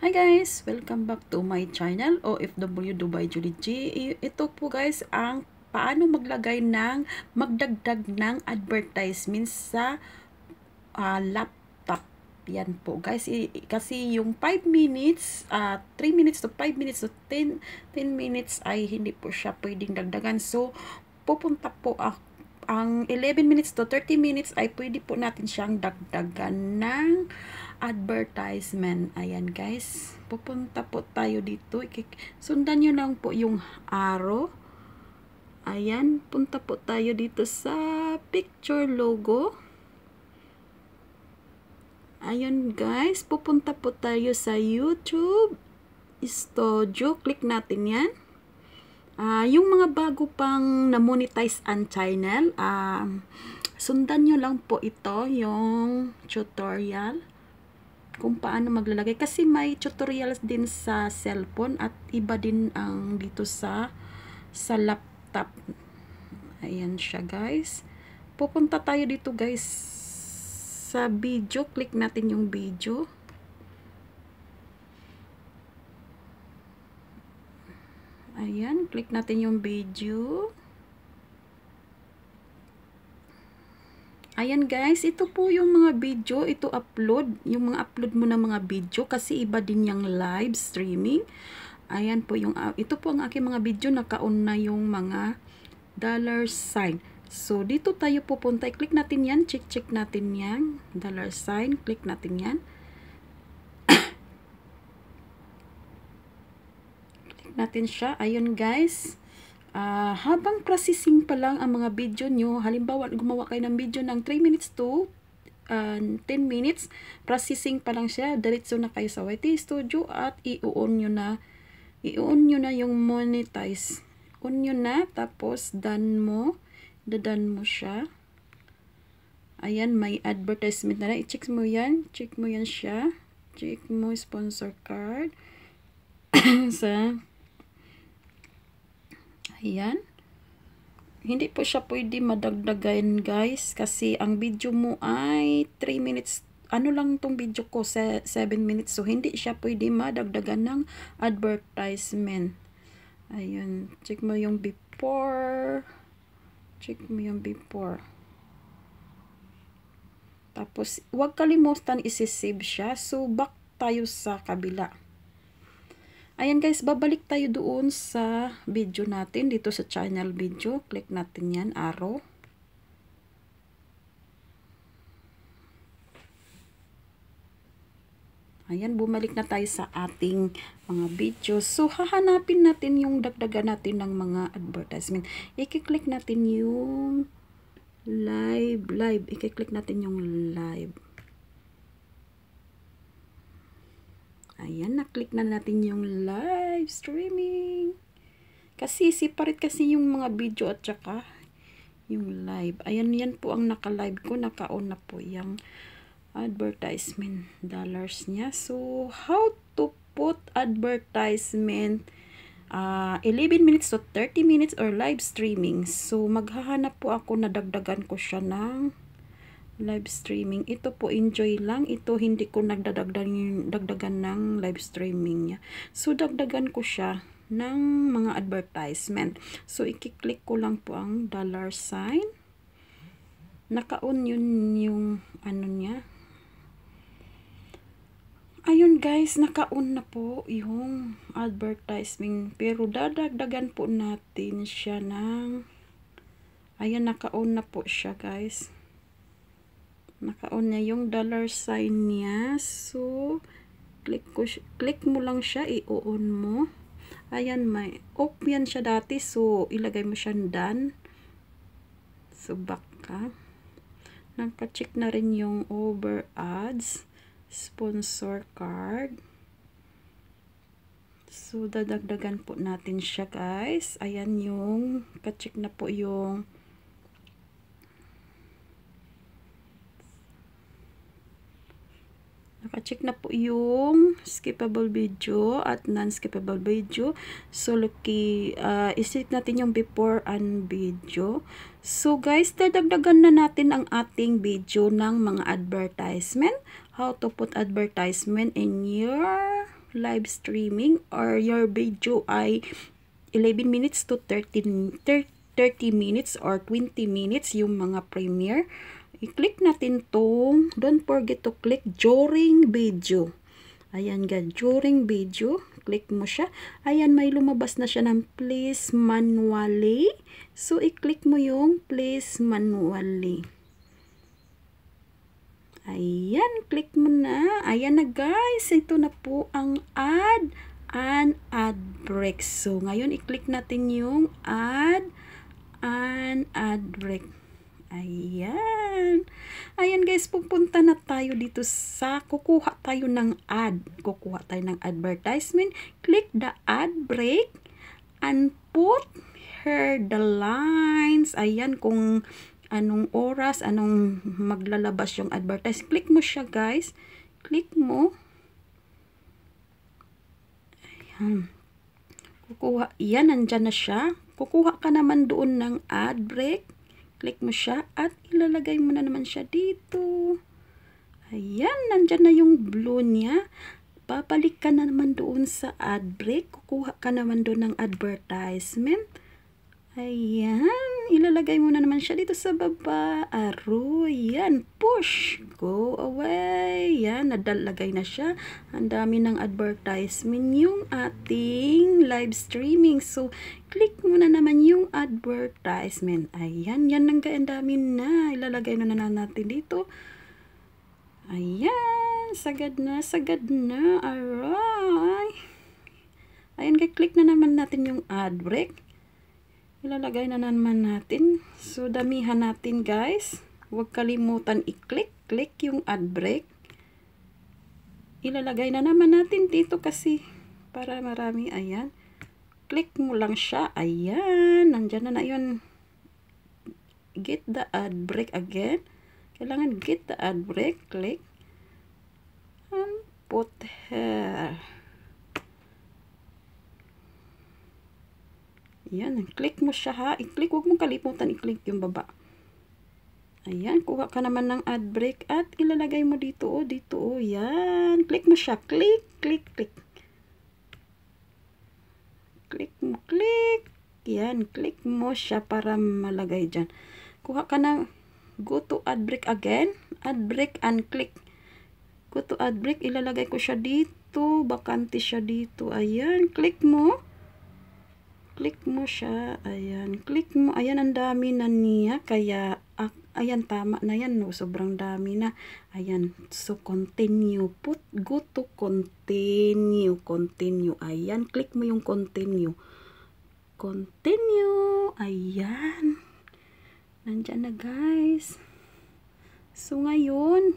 Hi guys! Welcome back to my channel, OFW Dubai Julie G. Ito po guys ang paano maglagay ng magdagdag ng advertisements sa uh, laptop. Yan po guys. kasi yung 5 minutes, uh, ah, 3 minutes to 5 minutes to 10, 10 minutes ay hindi po siya pwedeng dagdagan. So, pupunta po ako ang 11 minutes to 30 minutes ay pwede po natin siyang dagdagan ng advertisement. Ayan guys, pupunta po tayo dito. Sundan nyo lang po yung arrow. Ayan, punta po tayo dito sa picture logo. Ayan guys, pupunta po tayo sa YouTube Studio. Click natin yan. Uh, yung mga bago pang na-monetize ang channel, um, sundan nyo lang po ito, yung tutorial kung paano maglalagay. Kasi may tutorials din sa cellphone at iba din ang dito sa sa laptop. Ayan siya guys. Pupunta tayo dito guys sa video. Click natin yung video. Ayan, click natin yung video. Ayan guys, ito po yung mga video, ito upload, yung mga upload mo na mga video kasi iba din yung live streaming. Ayan po yung, ah, ito po ang aking mga video, nakaon na yung mga dollar sign. So, dito tayo pupunta, click natin yan, check-check natin yan, dollar sign, click natin yan. natin siya. Ayun guys. Uh, habang processing pa lang ang mga video nyo, halimbawa gumawa kayo ng video ng 3 minutes to uh, ah, 10 minutes, processing pa lang siya, diretso na kayo sa YT Studio at i-on nyo na, i-on nyo na yung monetize. On nyo na, tapos done mo, dadan mo siya. Ayan, may advertisement na lang. I-check mo yan, check mo yan siya. Check mo sponsor card. sa Ayan. Hindi po siya pwede madagdagan guys kasi ang video mo ay 3 minutes ano lang tong video ko, 7 minutes. So, hindi siya pwede madagdagan ng advertisement. Ayun. Check mo yung before. Check mo yung before. Tapos, huwag kalimutan isi-save siya. So, back tayo sa kabila. Ayan guys, babalik tayo doon sa video natin, dito sa channel video. Click natin yan, arrow. Ayan, bumalik na tayo sa ating mga video. So, hahanapin natin yung dagdagan natin ng mga advertisement. I-click natin yung live, live. I-click natin yung live. Ayan, naklik na natin yung live streaming. Kasi separate kasi yung mga video at saka yung live. Ayan, yan po ang naka-live ko. Naka-on na po yung advertisement dollars niya. So, how to put advertisement uh, ah, 11 minutes to 30 minutes or live streaming. So, maghahanap po ako na dagdagan ko siya ng live streaming. Ito po, enjoy lang. Ito, hindi ko nagdadagdagan dagdagan ng live streaming niya. So, dagdagan ko siya ng mga advertisement. So, i-click ko lang po ang dollar sign. Naka-on yun yung ano niya. Ayun guys, naka-on na po yung advertisement. Pero dadagdagan po natin siya ng... Ayan, naka-on na po siya guys nakaon niya yung dollar sign niya so click ko click mo lang siya i-on mo ayan may off yan siya dati so ilagay mo siyang done so back ka nagka-check na rin yung over ads sponsor card So, dadagdagan po natin siya guys. Ayan yung, ka-check na po yung Nakacheck na po yung skippable video at non-skippable video. So, lucky, eh, uh, isit natin yung before and video. So, guys, dadagdagan na natin ang ating video ng mga advertisement. How to put advertisement in your live streaming or your video ay 11 minutes to 13, 30 minutes or 20 minutes yung mga premiere. I-click natin tong, don't forget to click during video. Ayan gan, during video, click mo siya. Ayan, may lumabas na siya ng please manually. So, i-click mo yung please manually. Ayan, click mo na. Ayan na guys, ito na po ang add and ad break. So, ngayon i-click natin yung add and ad break. Ayan. Ayan guys, pupunta na tayo dito sa, kukuha tayo ng ad. Kukuha tayo ng advertisement. Click the ad break and put here the lines. Ayan kung anong oras, anong maglalabas yung advertise. Click mo siya guys. Click mo. Ayan. Kukuha. Ayan, nandyan na siya. Kukuha ka naman doon ng ad break click mo siya at ilalagay mo na naman siya dito. Ayan, nandyan na yung blue niya. Papalik ka na naman doon sa ad break. Kukuha ka naman doon ng advertisement. Ayan ilalagay mo na naman siya dito sa baba. Aroy, yan, push, go away. Yan, nadalagay na siya. Ang dami ng advertisement yung ating live streaming. So, click mo na naman yung advertisement. Ayan, yan ang dami na. Ilalagay na na natin dito. Ayan, sagad na, sagad na. Aroy. Ayan, click na naman natin yung ad break ilalagay na naman natin. So, damihan natin guys. Huwag kalimutan i-click. Click yung ad break. Ilalagay na naman natin dito kasi para marami. Ayan. Click mo lang siya. Ayan. Nandyan na na yun. Get the ad break again. Kailangan get the ad break. Click. And put here. Ayan, click mo siya ha. I-click, huwag mong kalimutan i-click yung baba. Ayan, kuha ka naman ng ad break at ilalagay mo dito o, oh, dito o. Oh, yan, click mo siya. Click, click, click. Click mo, click. Yan, click mo siya para malagay dyan. Kuha ka ng, go to ad break again. Ad break and click. Go to ad break, ilalagay ko siya dito. Bakante siya dito. Ayan, click mo click mo siya, ayan, click mo, ayan, ang dami na niya, kaya, ah, ayan, tama na yan, no, sobrang dami na, ayan, so, continue, put, go to continue, continue, ayan, click mo yung continue, continue, ayan, nandyan na, guys, so, ngayon,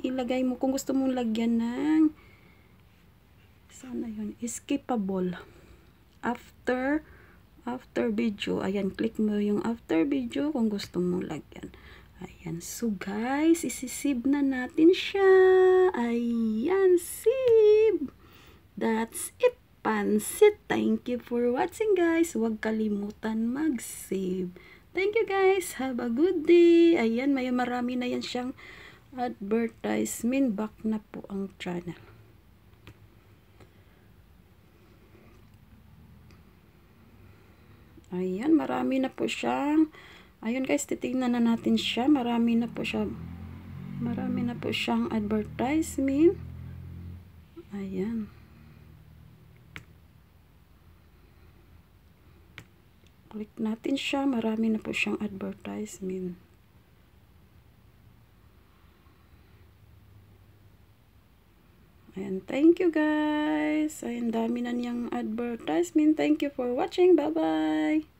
ilagay mo, kung gusto mong lagyan ng, sana yun, escapable, after, after video. Ayan, click mo yung after video kung gusto mo lagyan. Ayan. So, guys, isisib na natin siya. Ayan, sib. That's it, pansit. Thank you for watching, guys. Huwag kalimutan mag-save. Thank you, guys. Have a good day. Ayan, may marami na yan siyang advertisement. Back na po ang channel. Ayan, marami na po siyang. Ayun guys, titignan na natin siya. Marami na po siya. Marami na po siyang advertisement. Ayan. Click natin siya. Marami na po siyang advertisement. Thank you guys. Ay, ang dami na niyang advertisement. Thank you for watching. Bye-bye.